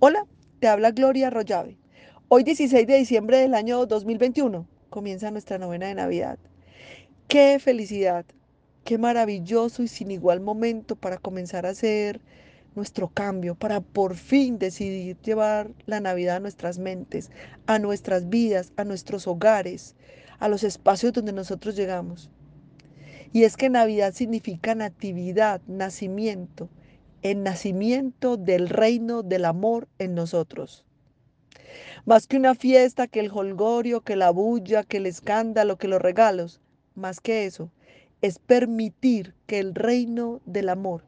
Hola, te habla Gloria Rollave. Hoy 16 de diciembre del año 2021 comienza nuestra novena de Navidad. ¡Qué felicidad! ¡Qué maravilloso y sin igual momento para comenzar a hacer nuestro cambio, para por fin decidir llevar la Navidad a nuestras mentes, a nuestras vidas, a nuestros hogares, a los espacios donde nosotros llegamos! Y es que Navidad significa natividad, nacimiento, el nacimiento del reino del amor en nosotros. Más que una fiesta, que el holgorio, que la bulla, que el escándalo, que los regalos, más que eso, es permitir que el reino del amor,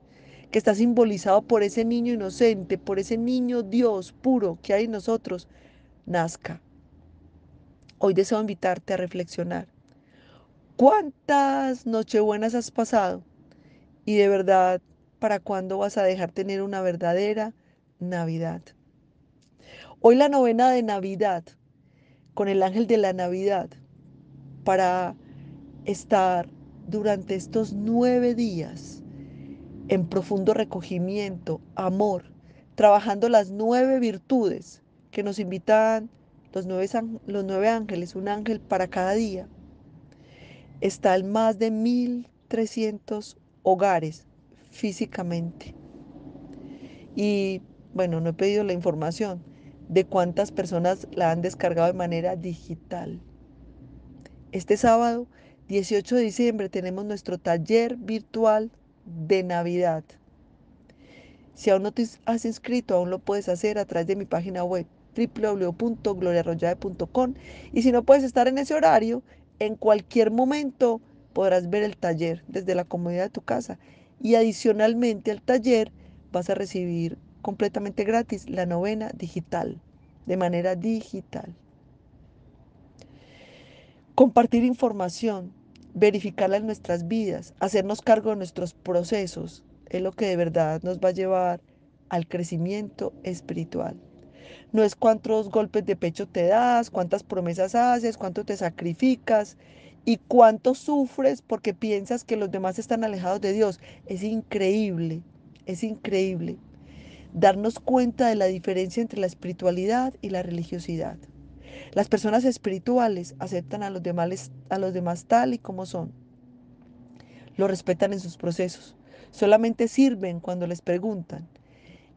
que está simbolizado por ese niño inocente, por ese niño Dios puro que hay en nosotros, nazca. Hoy deseo invitarte a reflexionar. ¿Cuántas nochebuenas has pasado? Y de verdad para cuándo vas a dejar tener una verdadera Navidad. Hoy la novena de Navidad, con el ángel de la Navidad, para estar durante estos nueve días en profundo recogimiento, amor, trabajando las nueve virtudes que nos invitan los nueve, ángeles, un ángel para cada día. está en más de 1.300 hogares físicamente. Y bueno, no he pedido la información de cuántas personas la han descargado de manera digital. Este sábado, 18 de diciembre, tenemos nuestro taller virtual de Navidad. Si aún no te has inscrito, aún lo puedes hacer a través de mi página web www.gloriarroyade.com y si no puedes estar en ese horario, en cualquier momento podrás ver el taller desde la comodidad de tu casa y adicionalmente al taller vas a recibir completamente gratis la novena digital, de manera digital. Compartir información, verificarla en nuestras vidas, hacernos cargo de nuestros procesos, es lo que de verdad nos va a llevar al crecimiento espiritual. No es cuántos golpes de pecho te das, cuántas promesas haces, cuánto te sacrificas y cuánto sufres porque piensas que los demás están alejados de Dios. Es increíble, es increíble darnos cuenta de la diferencia entre la espiritualidad y la religiosidad. Las personas espirituales aceptan a los demás, a los demás tal y como son. Lo respetan en sus procesos. Solamente sirven cuando les preguntan.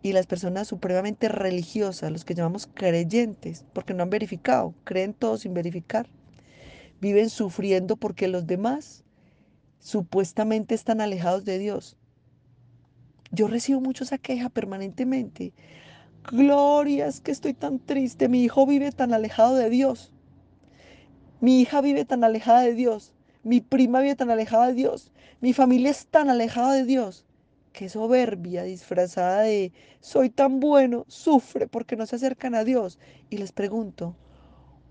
Y las personas supremamente religiosas, los que llamamos creyentes, porque no han verificado, creen todo sin verificar viven sufriendo porque los demás supuestamente están alejados de Dios. Yo recibo mucho esa queja permanentemente. Gloria, es que estoy tan triste, mi hijo vive tan alejado de Dios. Mi hija vive tan alejada de Dios. Mi prima vive tan alejada de Dios. Mi familia es tan alejada de Dios. Qué soberbia disfrazada de soy tan bueno, sufre porque no se acercan a Dios. Y les pregunto,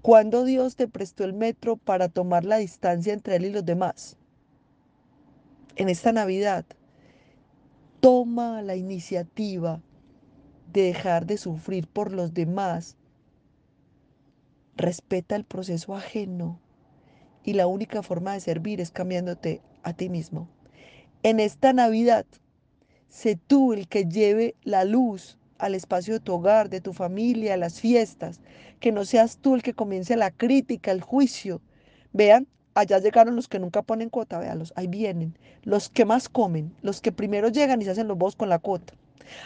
cuando Dios te prestó el metro para tomar la distancia entre Él y los demás? En esta Navidad, toma la iniciativa de dejar de sufrir por los demás. Respeta el proceso ajeno y la única forma de servir es cambiándote a ti mismo. En esta Navidad, sé tú el que lleve la luz al espacio de tu hogar, de tu familia, a las fiestas. Que no seas tú el que comience la crítica, el juicio. Vean, allá llegaron los que nunca ponen cuota, los, ahí vienen. Los que más comen, los que primero llegan y se hacen los votos con la cuota.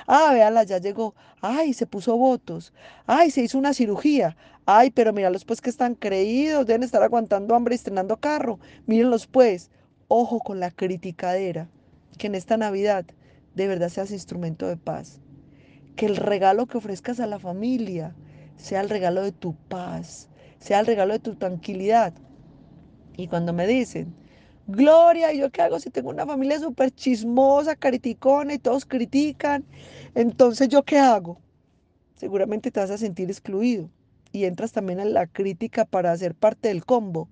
Ah, véala, ya llegó. Ay, se puso votos. Ay, se hizo una cirugía. Ay, pero míralos pues que están creídos, deben estar aguantando hambre y estrenando carro. Mírenlos pues. Ojo con la criticadera. Que en esta Navidad de verdad seas instrumento de paz. Que el regalo que ofrezcas a la familia sea el regalo de tu paz, sea el regalo de tu tranquilidad. Y cuando me dicen, Gloria, ¿y yo qué hago si tengo una familia súper chismosa, cariticona y todos critican? Entonces, ¿yo qué hago? Seguramente te vas a sentir excluido y entras también a la crítica para ser parte del combo.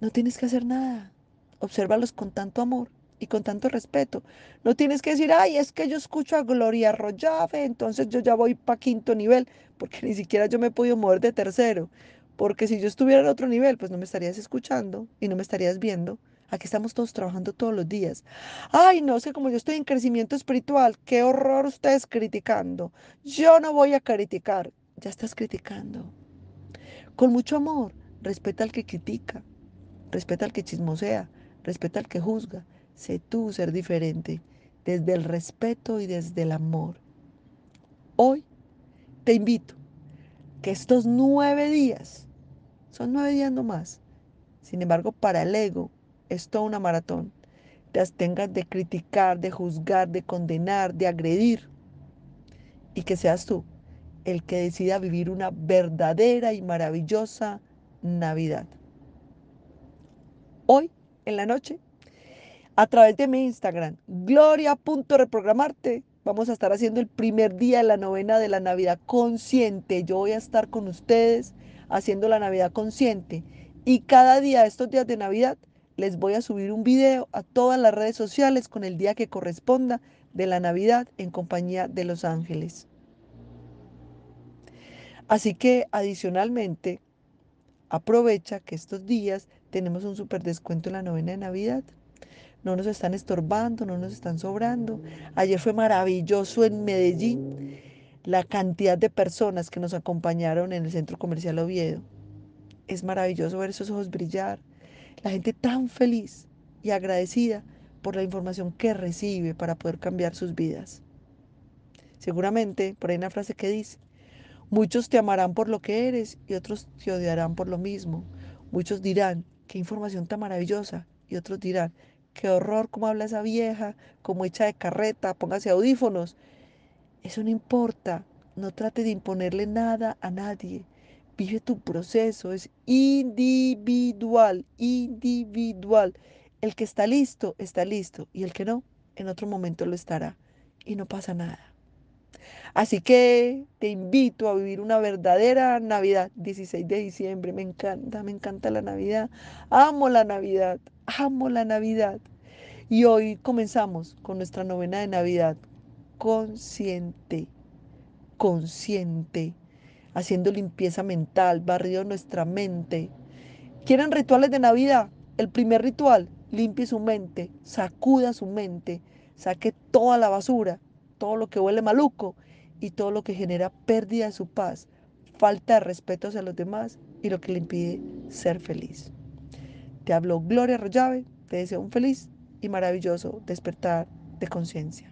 No tienes que hacer nada. Obsérvalos con tanto amor y con tanto respeto. No tienes que decir, ay, es que yo escucho a Gloria Rollave, entonces yo ya voy para quinto nivel, porque ni siquiera yo me he podido mover de tercero. Porque si yo estuviera en otro nivel, pues no me estarías escuchando y no me estarías viendo. Aquí estamos todos trabajando todos los días. Ay, no, sé, como yo estoy en crecimiento espiritual, qué horror ustedes criticando. Yo no voy a criticar. Ya estás criticando. Con mucho amor, respeta al que critica, respeta al que chismosea, respeta al que juzga, Sé tú ser diferente desde el respeto y desde el amor. Hoy te invito que estos nueve días, son nueve días no más, sin embargo para el ego es toda una maratón, te abstengas de criticar, de juzgar, de condenar, de agredir y que seas tú el que decida vivir una verdadera y maravillosa Navidad. Hoy, en la noche, a través de mi Instagram, gloria.reprogramarte. Vamos a estar haciendo el primer día de la novena de la Navidad consciente. Yo voy a estar con ustedes haciendo la Navidad consciente. Y cada día, estos días de Navidad, les voy a subir un video a todas las redes sociales con el día que corresponda de la Navidad en compañía de los ángeles. Así que adicionalmente, aprovecha que estos días tenemos un super descuento en la novena de Navidad no nos están estorbando, no nos están sobrando. Ayer fue maravilloso en Medellín la cantidad de personas que nos acompañaron en el centro comercial Oviedo. Es maravilloso ver esos ojos brillar, la gente tan feliz y agradecida por la información que recibe para poder cambiar sus vidas. Seguramente, por ahí una frase que dice, muchos te amarán por lo que eres y otros te odiarán por lo mismo. Muchos dirán, qué información tan maravillosa, y otros dirán, qué horror, cómo habla esa vieja, como echa de carreta, póngase audífonos. Eso no importa, no trate de imponerle nada a nadie. Vive tu proceso, es individual, individual. El que está listo, está listo, y el que no, en otro momento lo estará, y no pasa nada. Así que te invito a vivir una verdadera Navidad, 16 de diciembre, me encanta, me encanta la Navidad, amo la Navidad, amo la Navidad. Y hoy comenzamos con nuestra novena de Navidad, consciente, consciente, haciendo limpieza mental, barrido nuestra mente. ¿Quieren rituales de Navidad? El primer ritual, limpie su mente, sacuda su mente, saque toda la basura todo lo que huele maluco y todo lo que genera pérdida de su paz, falta de respeto hacia los demás y lo que le impide ser feliz. Te hablo Gloria Rollave, te deseo un feliz y maravilloso despertar de conciencia.